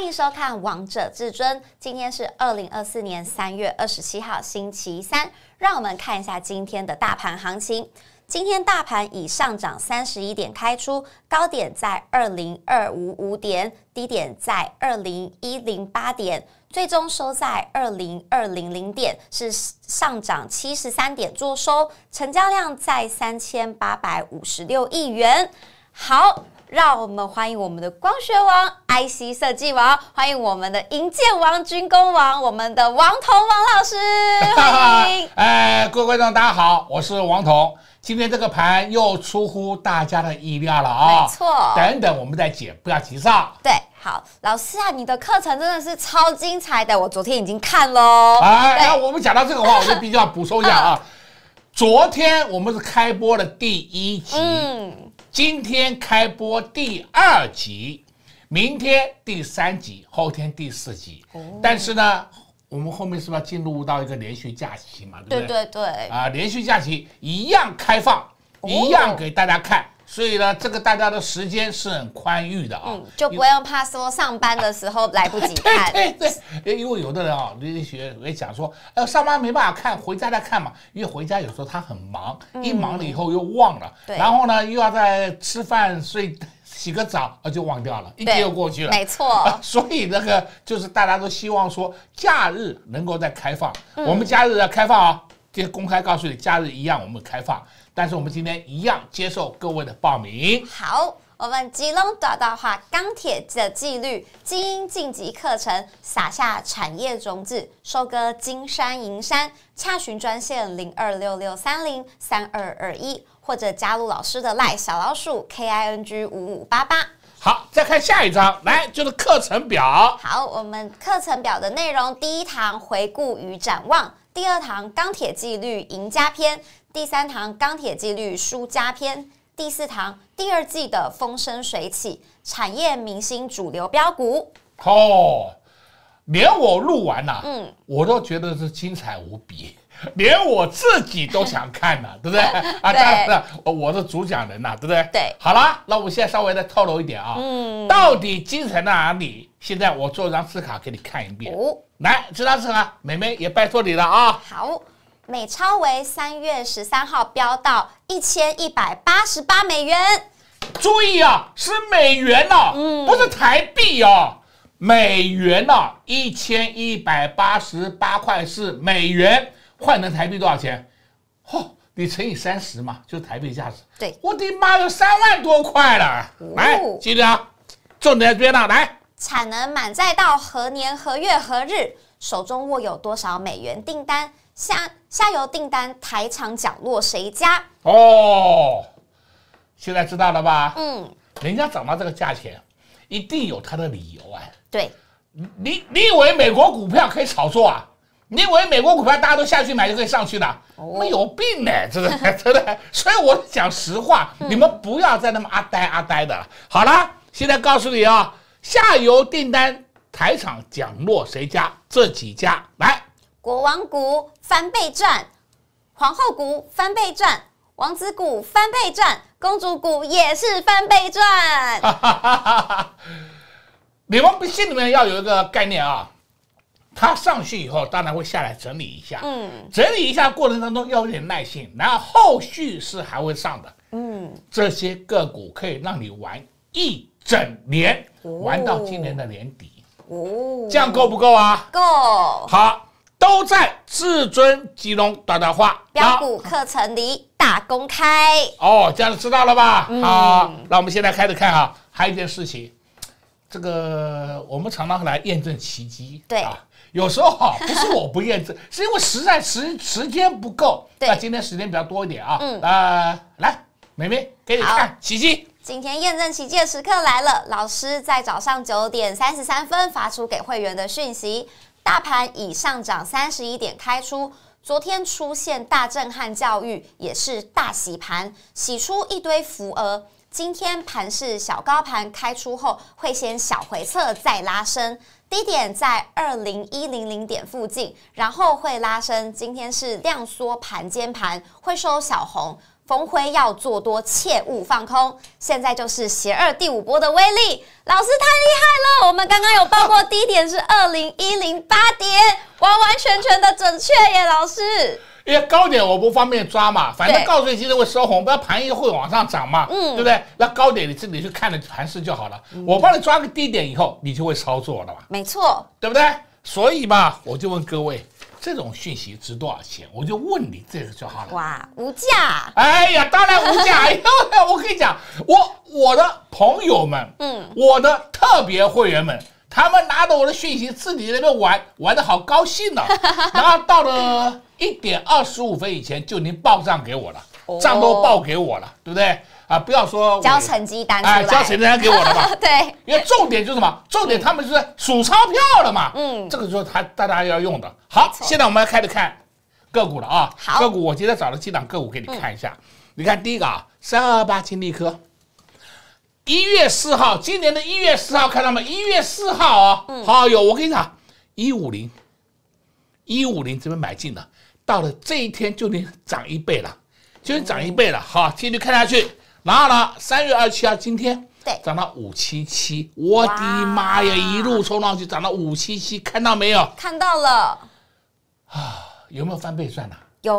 欢迎收看《王者至尊》。今天是二零二四年三月二十七号，星期三。让我们看一下今天的大盘行情。今天大盘以上涨三十一点开出，高点在二零二五五点，低点在二零一零八点，最终收在二零二零零点，是上涨七十三点做收，成交量在三千八百五十六亿元。好。让我们欢迎我们的光学王、IC 设计王，欢迎我们的银建王、军工王，我们的王彤王老师。欢迎，哎，各位观众大家好，我是王彤。今天这个盘又出乎大家的意料了啊，没错。等等，我们再解，不要急上。对，好，老师啊，你的课程真的是超精彩的，我昨天已经看了。哎，那我们讲到这个话，我就必须要补充一下啊，昨天我们是开播的第一集。今天开播第二集，明天第三集，后天第四集。哦，但是呢，我们后面是不是要进入到一个连续假期嘛？对不对？对对对。啊，连续假期一样开放，一样给大家看。所以呢，这个大家的时间是很宽裕的啊，就不用怕说上班的时候来不及 看。对对对，因为有的人啊，那些也讲说，呃，上班没办法看，回家再看嘛。因为回家有时候他很忙，一忙了以后又忘了。对。然后呢，又要在吃饭、睡、洗个澡，啊，就忘掉了，一天又过去了。没错。所以那个就是大家都希望说，假日能够再开放。嗯。我们假日要开放啊，跟公开告诉你，假日一样，我们开放。但是我们今天一样接受各位的报名。好，我们吉隆大道化钢铁的纪律精英晋级课程，撒下产业种子，收割金山银山。洽询专线零二六六三零三二二一，或者加入老师的赖小老鼠 KING 五五八八。好，再看下一张，来就是课程表。好，我们课程表的内容，第一堂回顾与展望，第二堂钢铁纪律赢家篇。第三堂钢铁纪律书家篇，第四堂第二季的风生水起，产业明星主流标股哦，连我录完了，嗯，我都觉得是精彩无比，连我自己都想看呢，对不对？啊，当然了，我是主讲人呐，对不对？对，好啦，那我现在稍微再透露一点啊，嗯，到底精彩在哪里？现在我做张字卡给你看一遍哦，来，这张字卡，美美也拜托你了啊，好。美超为三月十三号飙到一千一百八十八美元。注意啊，是美元呐，嗯，不是台币哦，美元呐，一千一百八十八块是美元换成台币多少钱？嚯，你乘以三十嘛，就台币价值。对，我的妈，有三万多块了，来，记得啊，重点追呐，来，产能满载到何年何月何日？手中握有多少美元订单？下下游订单台厂角落谁家？哦，现在知道了吧？嗯，人家涨到这个价钱，一定有他的理由哎。对，你你以为美国股票可以炒作啊？你以为美国股票大家都下去买就可以上去我、那有病呢！真的 真的，所以我讲实话，你们不要再那么阿呆阿呆的了。好了，现在告诉你啊，下游订单台厂降落谁家？这几家来。国王股翻倍赚，皇后股翻倍赚，王子股翻倍赚，公主股也是翻倍赚。你 们心里面要有一个概念啊，它上去以后当然会下来整理一下，嗯，整理一下过程当中要有点耐心，然后后续是还会上的，嗯，这些个股可以让你玩一整年，玩到今年的年底，哦，这样够不够啊？够，好。都在至尊金融短短话标股课程里大公开哦，这样知道了吧？好，那我们现在开始看啊。还有一件事情，这个我们常常来验证奇迹，对啊，有时候哈不是我不验证，是因为实在时时间不够。对，那今天时间比较多一点啊。嗯，呃，来，美美给你看奇迹。今天验证奇迹的时刻来了，老师在早上九点三十三分发出给会员的讯息。大盘以上涨三十一点开出，昨天出现大震撼，教育也是大洗盘，洗出一堆浮额。今天盘是小高盘开出后，会先小回撤再拉升，低点在二零一零零点附近，然后会拉升。今天是量缩盘间盘，会收小红。逢灰要做多，切勿放空。现在就是邪二第五波的威力。老师太厉害了，我们刚刚有报过低点是二零一零八点，完完全全的准确耶，老师。因为高点我不方便抓嘛，反正告诉今天会收红，不要盘一会往上涨嘛，嗯，对不对？那高点你自己去看的盘势就好了。我帮你抓个低点以后，你就会操作了嘛，没错，对不对？所以嘛，我就问各位。这种讯息值多少钱？我就问你这个就好了。哇，无价！哎呀，当然无价！哎呦，我跟你讲，我我的朋友们，嗯，我的特别会员们，他们拿着我的讯息自己在那玩，玩的好高兴呢。然 后到了一点二十五分以前，就已经报账给我了。账都报给我了，对不对啊？不要说交成绩单，哎，交成绩单给我了吧。对，因为重点就是什么？重点他们就是数钞票了嘛。嗯，这个时候他大家要用的。好，现在我们开始看个股了啊。好，个股我今天找了几档个股给你看一下。你看第一个啊，三二八金利科，一月四号，今年的一月四号看到吗？一月四号啊。嗯。好有，我跟你讲，一五零，一五零这边买进的，到了这一天就能涨一倍了。今天涨一倍了，好继续看下去。然后呢，三月二七号今天涨到五七七，我的妈呀，一路冲上去涨到五七七，看到没有？看到了啊，有没有翻倍算呢？有。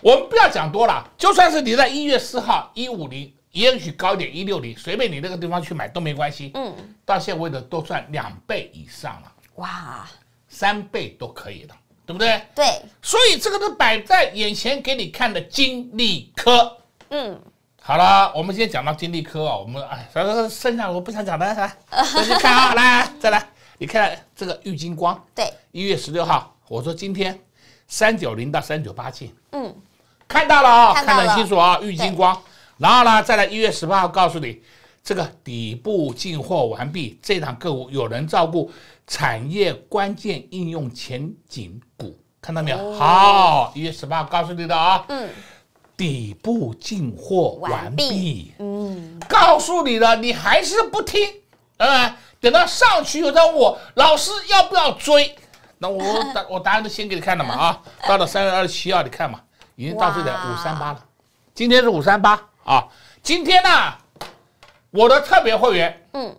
我们不要讲多了，就算是你在一月四号一五零，也许高点一六零，随便你那个地方去买都没关系。嗯，到现在为止都算两倍以上了。哇，三倍都可以的。对不对？对，所以这个是摆在眼前给你看的金利科。嗯，好了，我们今天讲到金利科啊，我们哎，反正剩下我不想讲的，来，么继续看啊，来再来，你看这个玉金光，对，一月十六号，我说今天三九零到三九八进，嗯，看到了啊，看得很清楚啊，玉金光，然后呢，再来一月十八号，告诉你。这个底部进货完毕，这档个股有人照顾，产业关键应用前景股，看到没有？好，一月十八告诉你的啊，嗯，底部进货完毕，嗯，告诉你的，你还是不听，啊，等到上去有人问我老师要不要追，那我答 我答案都先给你看了嘛啊，到了三月二十七号你看嘛，已经到这点五三八了，今天是五三八啊，今天呢？我的特别会员，嗯，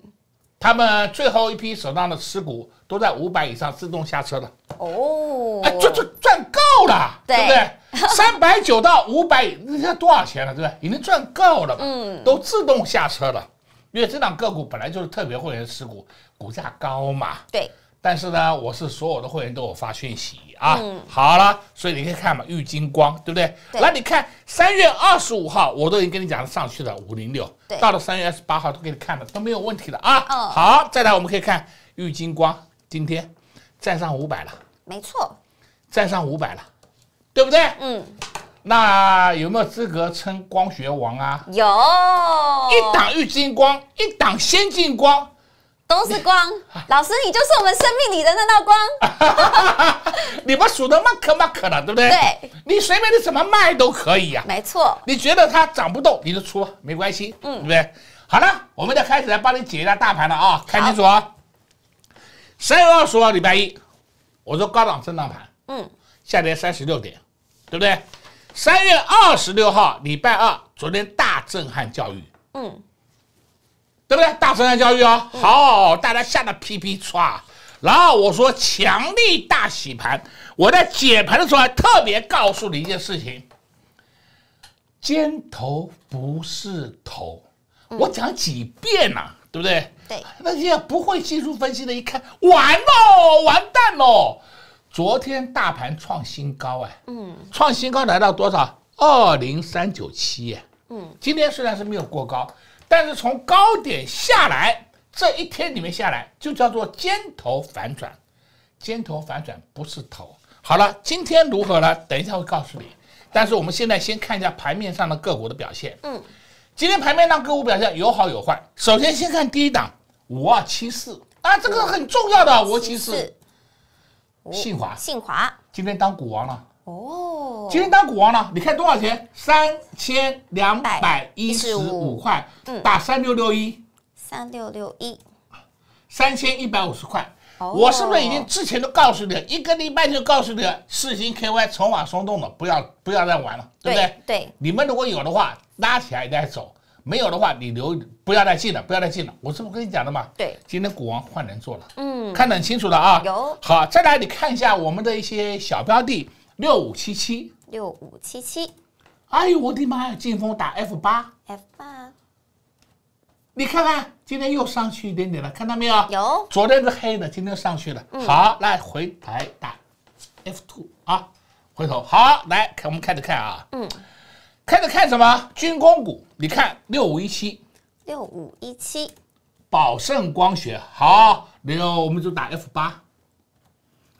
他们最后一批手上的持股都在五百以上自动下车了，哦，哎赚赚赚够了，对不对？三百九到五百，那现在多少钱了，对不对？已经赚够了吧？嗯，都自动下车了，因为这两个股本来就是特别会员持股，股价高嘛，对。但是呢，我是所有的会员都有发讯息啊。嗯。好了，所以你可以看嘛，玉金光，对不对？对。那你看三月二十五号，我都已经跟你讲了，上去了五零六。到了三月二十八号，都给你看了，都没有问题的啊。好，再来我们可以看玉金光，今天站上五百了。没错。站上五百了，对不对？嗯。那有没有资格称光学王啊？有。一档玉金光，一档先进光。都是光，老师，你就是我们生命里的那道光。你们数的慢克慢克了，对不对？对。你随便你怎么卖都可以呀。没错。你觉得它涨不动，你就出，没关系，嗯，对不对？好了，我们就开始来帮你解一下大盘了啊，看清楚啊。三月二十号礼拜一，我说高档震荡盘，嗯，下跌三十六点，对不对？三月二十六号礼拜二，昨天大震撼教育，嗯。对不对？大成山教育啊，好，大家吓得屁屁唰。然后我说强力大洗盘。我在解盘的时候特别告诉你一件事情：尖头不是头。我讲几遍啊，对不对？对。那些不会技术分析的，一看完喽，完蛋喽！昨天大盘创新高哎，嗯，创新高来到多少？二零三九七。嗯，今天虽然是没有过高。但是从高点下来，这一天里面下来就叫做尖头反转。尖头反转不是头。好了，今天如何呢？等一下会告诉你。但是我们现在先看一下盘面上的个股的表现。嗯，今天盘面上个股表现有好有坏。首先先看第一档五二七四啊，这个很重要的五二七四，信华，信华今天当股王了。哦，今天当股王了，你看多少钱？三千两百一十五块，打三六六一，三六六一，三千一百五十块。我是不是已经之前都告诉你了？一个礼拜就告诉你了，四星 KY 筹码松动了，不要不要再玩了，对不对？对。你们如果有的话，拉起来再走；没有的话，你留不要再进了，不要再进了。我是不跟你讲的嘛？对。今天股王换人做了，嗯，看得很清楚了啊。有。好，再来你看一下我们的一些小标的。六五七七，六五七七，哎呦我的妈呀！劲风打 F 八，F 八，你看看今天又上去一点点了，看到没有？有，昨天是黑的，今天上去了。好，来回台打 F two 啊，回头好，来看，我们开始看啊，嗯，开始看什么军工股？你看六五一七，六五一七，宝盛光学，好，有我们就打 F 八。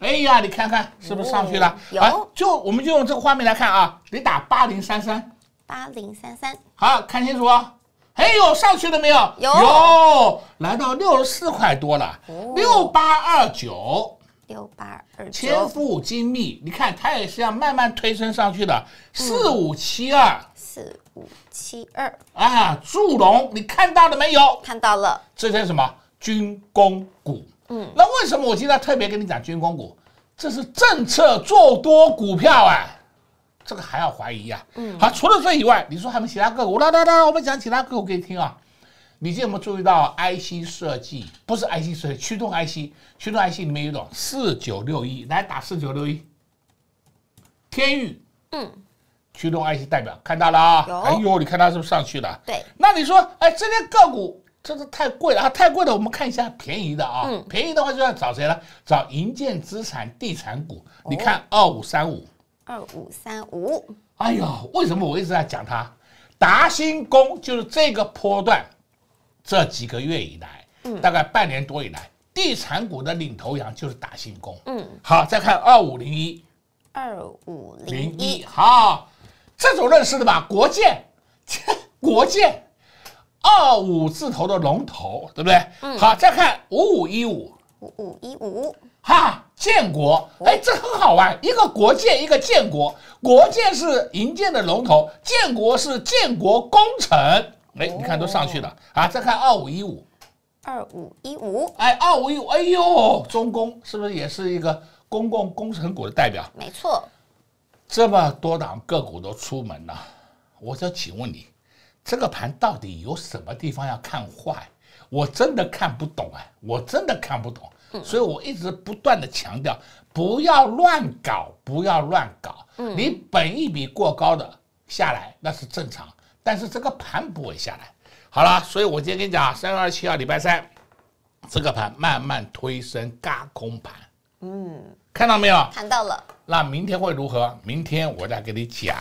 哎呀，你看看是不是上去了？有，就我们就用这个画面来看啊，得打八零三三，八零三三，好看清楚。哎呦，上去了没有？有，来到六十四块多了，六八二九，六八二九，千富精密，你看它也是要慢慢推升上去的，四五七二，四五七二，啊，祝融，你看到了没有？看到了，这些什么军工股？嗯，那为什么我今天特别跟你讲军工股？这是政策做多股票啊，这个还要怀疑呀。嗯，好，除了这以外，你说还有没有其他个股？来来来，我们讲其他个股给你听啊。你有没有注意到 IC 设计？不是 IC 设计，驱动 IC，驱动 IC 里面有一种四九六一，来打四九六一。天域，嗯，驱动 IC 代表看到了啊？哎呦，你看它是不是上去了？对。那你说，哎，这些个股？这是太贵了啊！太贵了，我们看一下便宜的啊。嗯。便宜的话就要找谁了？找银建资产地产股。你看二五三五。二五三五。哎呦，为什么我一直在讲它？达新工就是这个波段，这几个月以来，嗯，大概半年多以来，地产股的领头羊就是达新工。嗯。好，再看二五零一。二五零一。好，这种认识的吧？国建，国建。二五字头的龙头，对不对？嗯。好，再看五五一五，五五一五，哈，建国，哎，这很好玩，一个国建，一个建国，国建是营建的龙头，建国是建国工程，哎，你看都上去了啊！再看二五一五，二五一五，哎，二五一五，哎呦，中公是不是也是一个公共工程股的代表？没错，这么多档个股都出门了，我就请问你。这个盘到底有什么地方要看坏？我真的看不懂啊，我真的看不懂。所以我一直不断的强调，不要乱搞，不要乱搞。你本一笔过高的下来那是正常，但是这个盘不会下来。好了，所以我今天跟你讲，三月二十七号礼拜三，这个盘慢慢推升，嘎空盘。嗯，看到没有？看到了。那明天会如何？明天我再给你讲。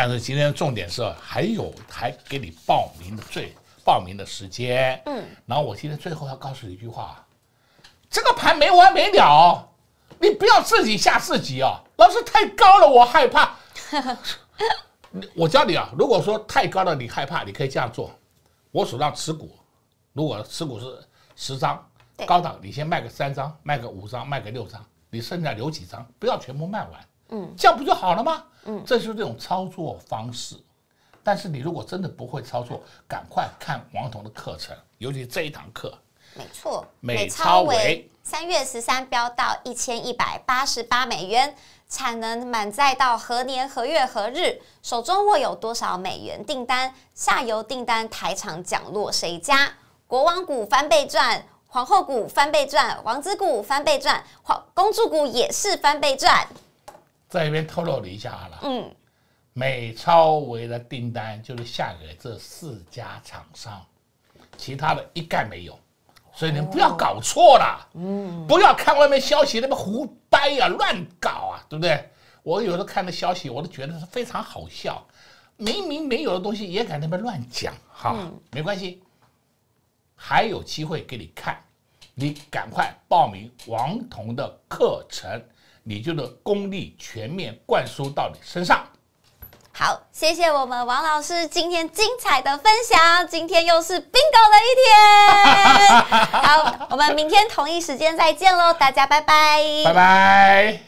但是今天重点是还有还给你报名的最报名的时间，嗯，然后我今天最后要告诉你一句话，这个盘没完没了，你不要自己吓自己哦，老师太高了我害怕，哈 哈，我教你啊，如果说太高了你害怕，你可以这样做，我手上持股，如果持股是十张，高档，你先卖个三张，卖个五张，卖个六张，你剩下留几张，不要全部卖完。嗯，这样不就好了吗？嗯，这就是这种操作方式。但是你如果真的不会操作，赶快看王彤的课程，尤其这一堂课。没错，美超维三月十三飙到一千一百八十八美元，产能满载到何年何月何日？手中握有多少美元订单？下游订单台场降落谁家？国王股翻倍赚，皇后股翻倍赚，王子股翻倍赚，皇公主股也是翻倍赚。在一边透露了一下好了，嗯，美超维的订单就是下给这四家厂商，其他的一概没有，所以你们不要搞错了，嗯，不要看外面消息那么胡掰呀、乱搞啊，对不对？我有时候看到消息，我都觉得是非常好笑，明明没有的东西也敢那边乱讲，哈，没关系，还有机会给你看，你赶快报名王彤的课程。你就的功力全面灌输到你身上。好，谢谢我们王老师今天精彩的分享。今天又是 bingo 的一天。好，我们明天同一时间再见喽，大家拜拜，拜拜。